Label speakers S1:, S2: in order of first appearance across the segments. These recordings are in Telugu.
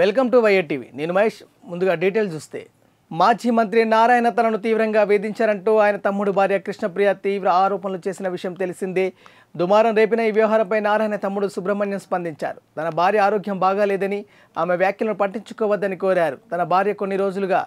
S1: వెల్కమ్ టు వైఏ టీవీ నేను మహేష్ ముందుగా డీటెయిల్స్ చూస్తే మాజీ మంత్రి నారాయణ తనను తీవ్రంగా వేధించారంటూ ఆయన తమ్ముడు భార్య కృష్ణప్రియ తీవ్ర ఆరోపణలు చేసిన విషయం తెలిసిందే దుమారం రేపిన ఈ వ్యవహారంపై నారాయణ తమ్ముడు సుబ్రహ్మణ్యం స్పందించారు తన భార్య ఆరోగ్యం బాగాలేదని ఆమె వ్యాఖ్యలను పట్టించుకోవద్దని కోరారు తన భార్య కొన్ని రోజులుగా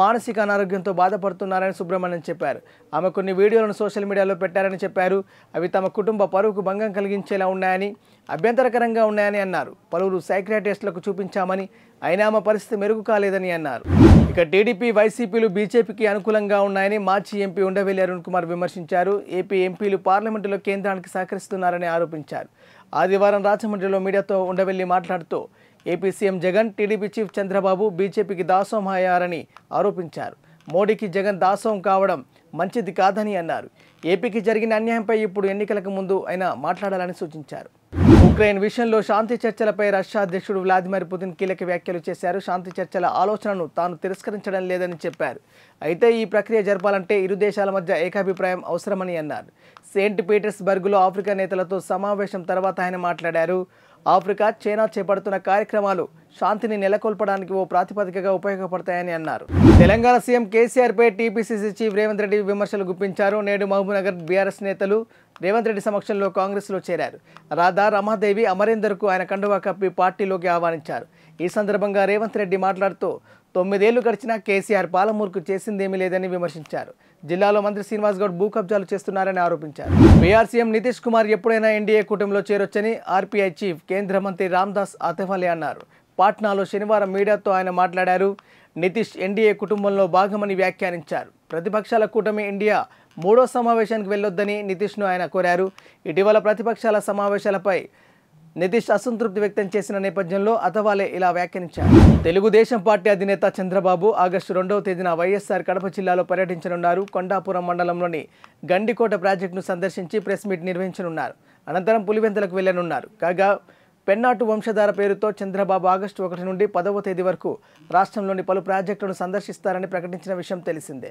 S1: మానసిక అనారోగ్యంతో బాధపడుతున్నారని సుబ్రహ్మణ్యం చెప్పారు ఆమె కొన్ని వీడియోలను సోషల్ మీడియాలో పెట్టారని చెప్పారు అవి తమ కుటుంబ పరువుకు భంగం కలిగించేలా ఉన్నాయని అభ్యంతరకరంగా ఉన్నాయని అన్నారు పలువురు సైక్రాటిస్టులకు చూపించామని అయినా ఆమె పరిస్థితి మెరుగు కాలేదని అన్నారు ఇక టీడీపీ వైసీపీలు బీజేపీకి అనుకూలంగా ఉన్నాయని మాజీ ఎంపీ ఉండవెల్లి అరుణ్ కుమార్ విమర్శించారు ఏపీ ఎంపీలు పార్లమెంటులో కేంద్రానికి సహకరిస్తున్నారని ఆరోపించారు ఆదివారం రాజమండ్రిలో మీడియాతో ఉండవెల్లి మాట్లాడుతూ AP CM Jagan TDP chief Chandrababu బీజేపీకి దాసోం అయ్యారని ఆరోపించారు మోడీకి జగన్ దాసోం కావడం మంచిది కాదని అన్నారు ఏపీకి జరిగిన అన్యాయంపై ఇప్పుడు ఎన్నికలకు ముందు ఆయన మాట్లాడాలని సూచించారు ఉక్రెయిన్ విషయంలో శాంతి చర్చలపై రష్యా అధ్యక్షుడు వ్లాదిమిర్ పుతిన్ కీలక వ్యాఖ్యలు చేశారు శాంతి చర్చల ఆలోచనను తాను తిరస్కరించడం లేదని చెప్పారు అయితే ఈ ప్రక్రియ జరపాలంటే ఇరు దేశాల మధ్య ఏకాభిప్రాయం అవసరమని అన్నారు సెయింట్ పీటర్స్బర్గ్లో ఆఫ్రికా నేతలతో సమావేశం తర్వాత ఆయన మాట్లాడారు ఆఫ్రికా చైనా చేపడుతున్న కార్యక్రమాలు శాంతిని నెలకొల్పడానికి ఓ ప్రాతిపదికగా ఉపయోగపడతాయని అన్నారు తెలంగాణ సీఎం కేసీఆర్పై టీపీసీసీ చీఫ్ రేవంత్ రెడ్డి విమర్శలు గుప్పించారు నేడు మహబూబ్నగర్ బీఆర్ఎస్ నేతలు రేవంత్ రెడ్డి సమక్షంలో కాంగ్రెస్లో చేరారు రాధా రమాదేవి అమరేందర్కు ఆయన కండువా కప్పి పార్టీలోకి ఆహ్వానించారు ఈ సందర్భంగా రేవంత్ రెడ్డి మాట్లాడుతూ తొమ్మిదేళ్లు గడిచినా కేసీఆర్ పాలమూరుకు చేసిందేమీ లేదని విమర్శించారు జిల్లాలో మంత్రి శ్రీనివాస్ గౌడ్ భూ కబ్జాలు చేస్తున్నారని ఆరోపించారు బీఆర్ సీఎం నితీష్ కుమార్ ఎప్పుడైనా ఎన్డీఏ కూటమిలో చేరొచ్చని ఆర్పీఐ చీఫ్ కేంద్ర మంత్రి రామ్దాస్ అథవాలే అన్నారు పాట్నాలో శనివారం మీడియాతో ఆయన మాట్లాడారు నితీష్ ఎన్డీఏ కుటుంబంలో భాగమని వ్యాఖ్యానించారు ప్రతిపక్షాల కూటమి ఇండియా మూడో సమావేశానికి వెళ్ళొద్దని నితీష్ను ఆయన కోరారు ఇటీవల ప్రతిపక్షాల సమావేశాలపై నితీష్ అసంతృప్తి వ్యక్తం చేసిన నేపథ్యంలో అథవాలే ఇలా వ్యాఖ్యానించారు తెలుగుదేశం పార్టీ అధినేత చంద్రబాబు ఆగస్టు రెండవ తేదీన వైఎస్ఆర్ కడప జిల్లాలో పర్యటించనున్నారు కొండాపురం మండలంలోని గండికోట ప్రాజెక్టును సందర్శించి ప్రెస్ మీట్ నిర్వహించనున్నారు అనంతరం పులివెంతలకు వెళ్లనున్నారు కాగా పెన్నాటు వంశధార పేరుతో చంద్రబాబు ఆగస్టు ఒకటి నుండి పదవ తేదీ వరకు రాష్ట్రంలోని పలు ప్రాజెక్టులను సందర్శిస్తారని ప్రకటించిన విషయం తెలిసిందే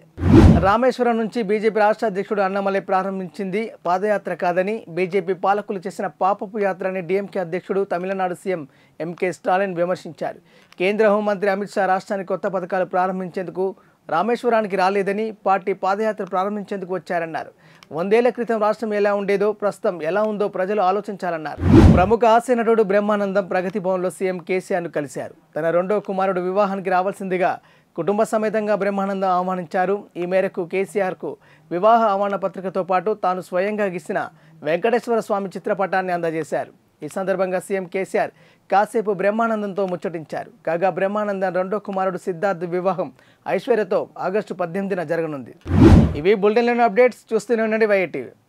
S1: రామేశ్వరం నుంచి బీజేపీ రాష్ట్ర అధ్యక్షుడు అన్నమలై ప్రారంభించింది పాదయాత్ర కాదని బీజేపీ పాలకులు చేసిన పాపపు యాత్ర అని అధ్యక్షుడు తమిళనాడు సీఎం ఎంకే స్టాలిన్ విమర్శించారు కేంద్ర హోంమంత్రి అమిత్ షా రాష్ట్రానికి కొత్త పథకాలు ప్రారంభించేందుకు రామేశ్వరానికి రాలేదని పార్టీ పాదయాత్ర ప్రారంభించేందుకు వచ్చారన్నారు వందేళ్ల క్రితం రాష్ట్రం ఎలా ఉండేదో ప్రస్తుతం ఎలా ఉందో ప్రజలు ఆలోచించాలన్నారు ప్రముఖ హాస్య నటుడు బ్రహ్మానందం ప్రగతి భవన్లో సీఎం కేసీఆర్ను కలిశారు తన రెండో కుమారుడు వివాహానికి రావాల్సిందిగా కుటుంబ సమేతంగా బ్రహ్మానందం ఆహ్వానించారు ఈ మేరకు కేసీఆర్కు వివాహ ఆహ్వాన పత్రికతో పాటు తాను స్వయంగా గీసిన వెంకటేశ్వర స్వామి చిత్రపటాన్ని అందజేశారు ఈ సందర్భంగా సీఎం కేసీఆర్ కాసేపు బ్రహ్మానందంతో ముచ్చటించారు కాగా బ్రహ్మానందం రెండో కుమారుడు సిద్ధార్థ్ వివాహం ఐశ్వర్యతో ఆగస్టు పద్దెనిమిదిన జరగనుంది ఇవి బులెటిన్లోని అప్డేట్స్ చూస్తూనే ఉండండి వైఏటీవీ